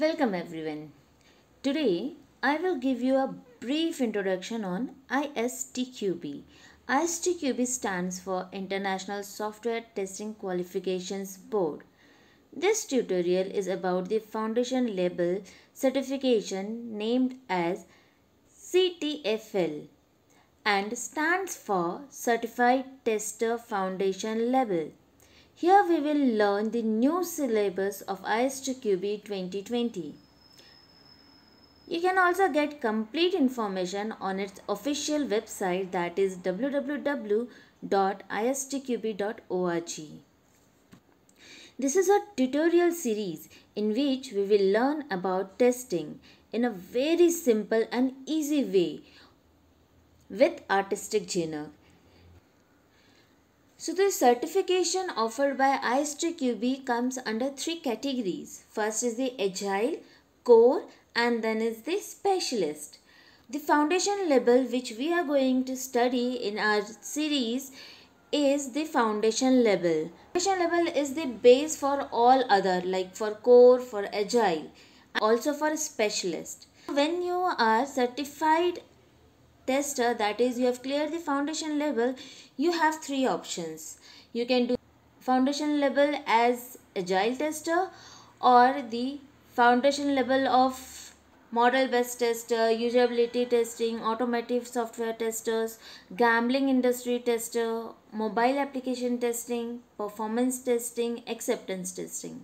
Welcome everyone. Today I will give you a brief introduction on ISTQB. ISTQB stands for International Software Testing Qualifications Board. This tutorial is about the foundation level certification named as CTFL and stands for Certified Tester Foundation Level. Here we will learn the new syllabus of IS2QB 2020. You can also get complete information on its official website that is www.istqb.org. This is a tutorial series in which we will learn about testing in a very simple and easy way with artistic Jinak. So the certification offered by ISTQB comes under three categories. First is the agile, core and then is the specialist. The foundation level which we are going to study in our series is the foundation level. Foundation level is the base for all other like for core, for agile, also for specialist. When you are certified tester that is you have cleared the foundation level you have three options you can do foundation level as agile tester or the foundation level of model based tester usability testing automotive software testers gambling industry tester mobile application testing performance testing acceptance testing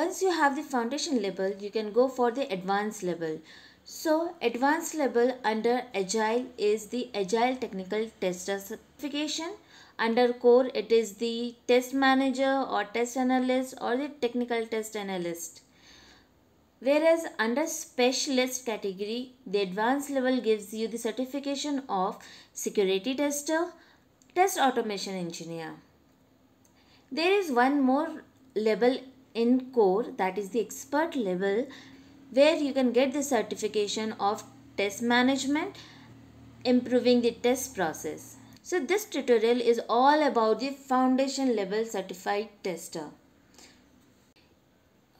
once you have the foundation level you can go for the advanced level so advanced level under agile is the agile technical tester certification. Under core it is the test manager or test analyst or the technical test analyst. Whereas under specialist category, the advanced level gives you the certification of security tester, test automation engineer. There is one more level in core that is the expert level where you can get the certification of test management, improving the test process. So this tutorial is all about the foundation level certified tester.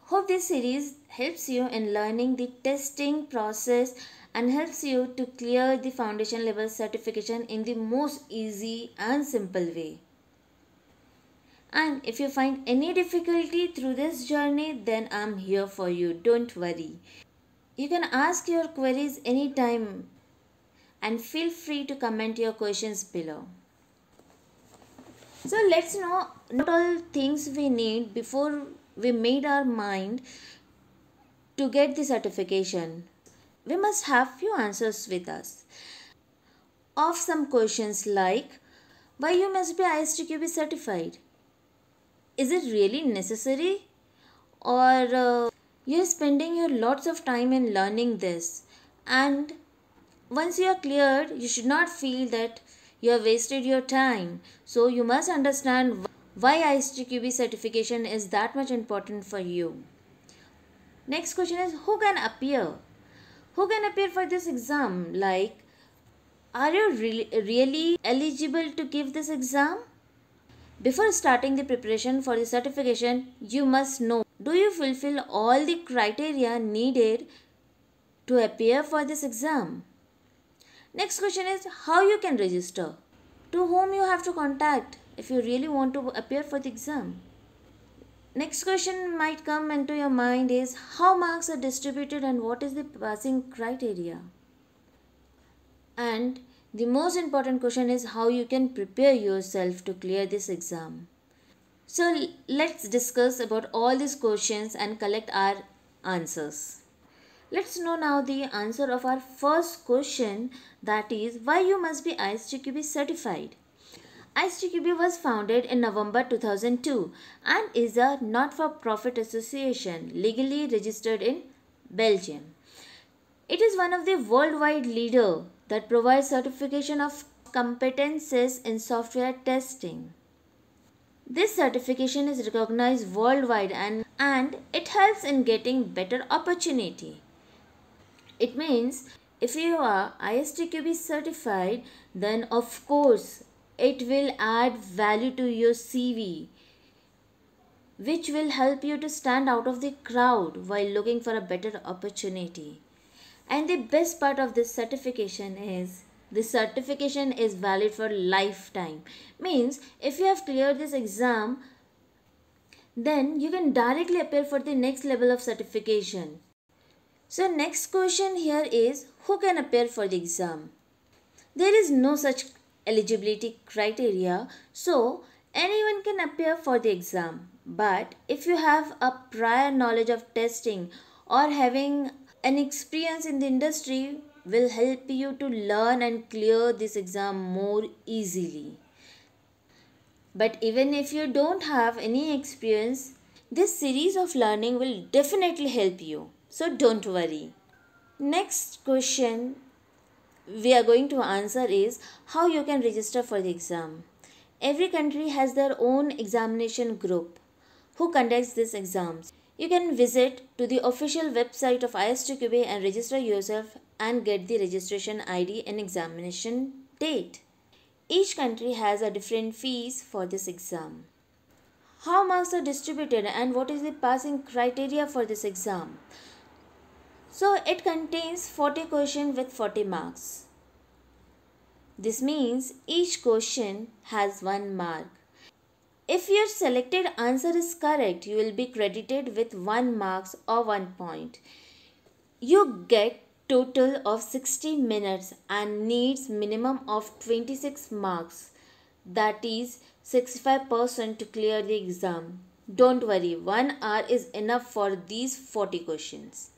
Hope this series helps you in learning the testing process and helps you to clear the foundation level certification in the most easy and simple way. And if you find any difficulty through this journey, then I'm here for you. Don't worry. You can ask your queries anytime and feel free to comment your questions below. So let's know not all things we need before we made our mind to get the certification. We must have few answers with us of some questions like why you must be ISTQB certified is it really necessary? Or uh, you're spending your lots of time in learning this, and once you are cleared, you should not feel that you have wasted your time. So, you must understand why ISTQB certification is that much important for you. Next question is Who can appear? Who can appear for this exam? Like, are you re- really eligible to give this exam? Before starting the preparation for the certification, you must know do you fulfill all the criteria needed to appear for this exam? Next question is how you can register? To whom you have to contact if you really want to appear for the exam? Next question might come into your mind is how marks are distributed and what is the passing criteria? And the most important question is how you can prepare yourself to clear this exam. So let's discuss about all these questions and collect our answers. Let's know now the answer of our first question that is why you must be ISTQB certified. ISTQB was founded in November 2002 and is a not-for-profit association legally registered in Belgium. It is one of the worldwide leader that provides certification of competences in software testing. This certification is recognized worldwide and, and it helps in getting better opportunity. It means if you are ISTQB certified, then of course it will add value to your CV, which will help you to stand out of the crowd while looking for a better opportunity. And the best part of this certification is the certification is valid for lifetime. Means if you have cleared this exam, then you can directly appear for the next level of certification. So next question here is who can appear for the exam? There is no such eligibility criteria so anyone can appear for the exam but if you have a prior knowledge of testing or having an experience in the industry will help you to learn and clear this exam more easily but even if you don't have any experience this series of learning will definitely help you so don't worry next question we are going to answer is how you can register for the exam every country has their own examination group who conducts these exams you can visit to the official website of ISTQB and register yourself and get the registration ID and examination date. Each country has a different fees for this exam. How marks are distributed and what is the passing criteria for this exam? So it contains 40 questions with 40 marks. This means each question has 1 mark. If your selected answer is correct, you will be credited with 1 marks or 1 point. You get total of 60 minutes and needs minimum of 26 marks that is 65% to clear the exam. Don't worry, 1 hour is enough for these 40 questions.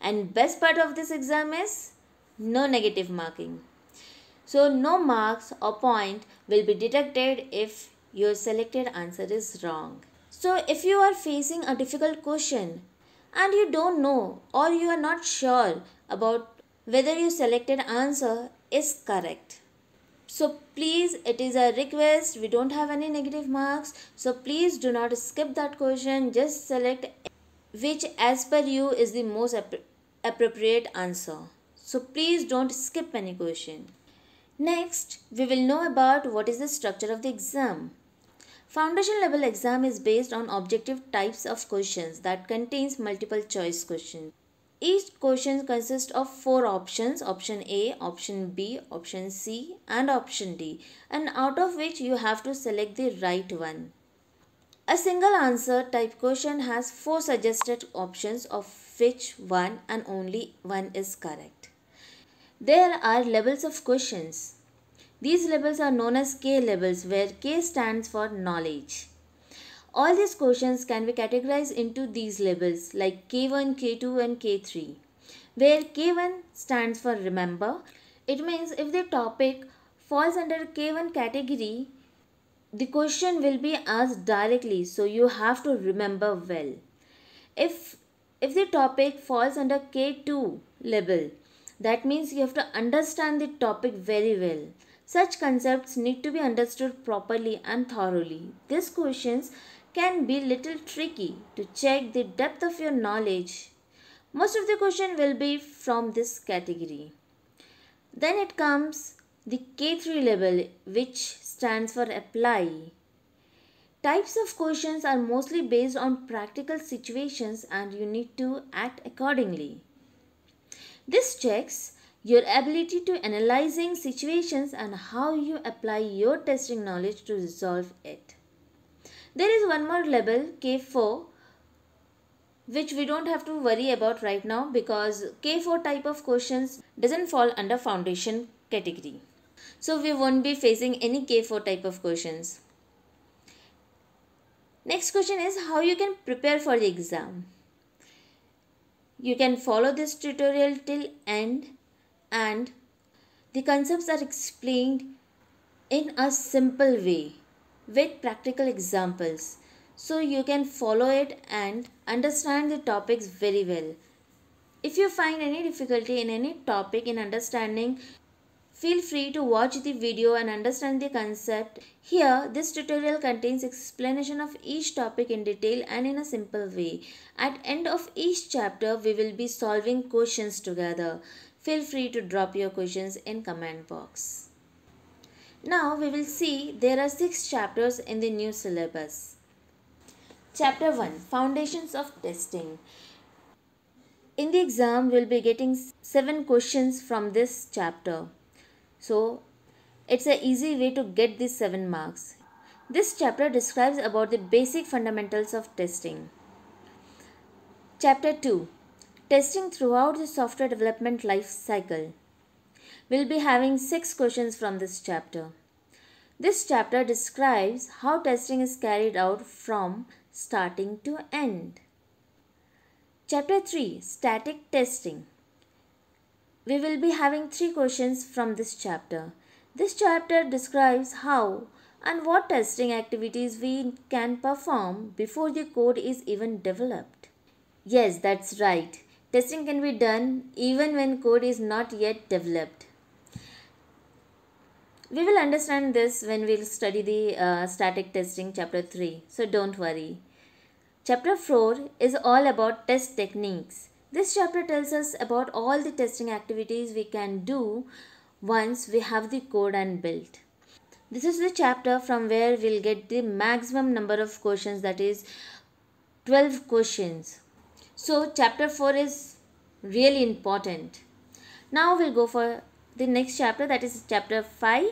And best part of this exam is no negative marking. So no marks or point will be detected if your selected answer is wrong. So if you are facing a difficult question and you don't know or you are not sure about whether your selected answer is correct. So please, it is a request. We don't have any negative marks. So please do not skip that question. Just select which as per you is the most ap appropriate answer. So please don't skip any question. Next, we will know about what is the structure of the exam. Foundation level exam is based on objective types of questions that contains multiple choice questions. Each question consists of four options option A, option B, option C, and option D, and out of which you have to select the right one. A single answer type question has four suggested options, of which one and only one is correct. There are levels of questions. These levels are known as K levels where K stands for knowledge. All these questions can be categorized into these levels like K1, K2 and K3 where K1 stands for remember. It means if the topic falls under K1 category, the question will be asked directly so you have to remember well. If if the topic falls under K2 level, that means you have to understand the topic very well. Such concepts need to be understood properly and thoroughly. These questions can be little tricky to check the depth of your knowledge. Most of the question will be from this category. Then it comes the K3 level which stands for apply. Types of questions are mostly based on practical situations and you need to act accordingly. This checks your ability to analyzing situations and how you apply your testing knowledge to resolve it. There is one more label K4 which we don't have to worry about right now because K4 type of questions doesn't fall under foundation category. So we won't be facing any K4 type of questions. Next question is how you can prepare for the exam. You can follow this tutorial till end and the concepts are explained in a simple way with practical examples. So you can follow it and understand the topics very well. If you find any difficulty in any topic in understanding Feel free to watch the video and understand the concept. Here, this tutorial contains explanation of each topic in detail and in a simple way. At end of each chapter, we will be solving questions together. Feel free to drop your questions in comment box. Now, we will see there are 6 chapters in the new syllabus. Chapter 1 Foundations of Testing In the exam, we will be getting 7 questions from this chapter. So it's an easy way to get these 7 marks. This chapter describes about the basic fundamentals of testing. Chapter 2 Testing throughout the software development life cycle. We'll be having 6 questions from this chapter. This chapter describes how testing is carried out from starting to end. Chapter 3 Static Testing we will be having three questions from this chapter. This chapter describes how and what testing activities we can perform before the code is even developed. Yes, that's right. Testing can be done even when code is not yet developed. We will understand this when we'll study the uh, static testing chapter 3, so don't worry. Chapter 4 is all about test techniques. This chapter tells us about all the testing activities we can do once we have the code and built. This is the chapter from where we'll get the maximum number of questions that is 12 questions. So chapter 4 is really important. Now we'll go for the next chapter that is chapter 5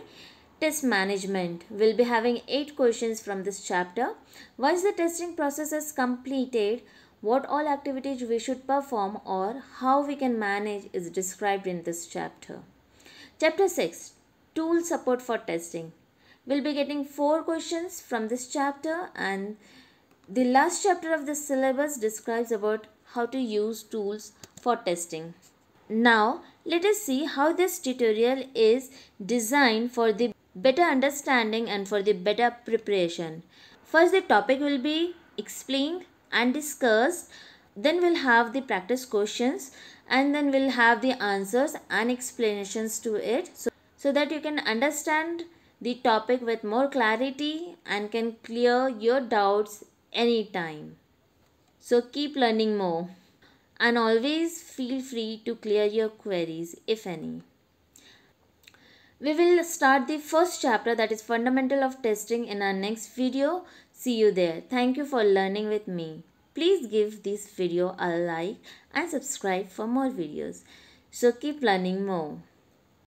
test management. We'll be having 8 questions from this chapter. Once the testing process is completed, what all activities we should perform or how we can manage is described in this chapter. Chapter 6 Tool Support for Testing. We'll be getting four questions from this chapter and the last chapter of the syllabus describes about how to use tools for testing. Now, let us see how this tutorial is designed for the better understanding and for the better preparation. First, the topic will be explained and discussed then we'll have the practice questions and then we'll have the answers and explanations to it so, so that you can understand the topic with more clarity and can clear your doubts anytime. So keep learning more and always feel free to clear your queries if any. We will start the first chapter that is fundamental of testing in our next video. See you there. Thank you for learning with me. Please give this video a like and subscribe for more videos. So keep learning more.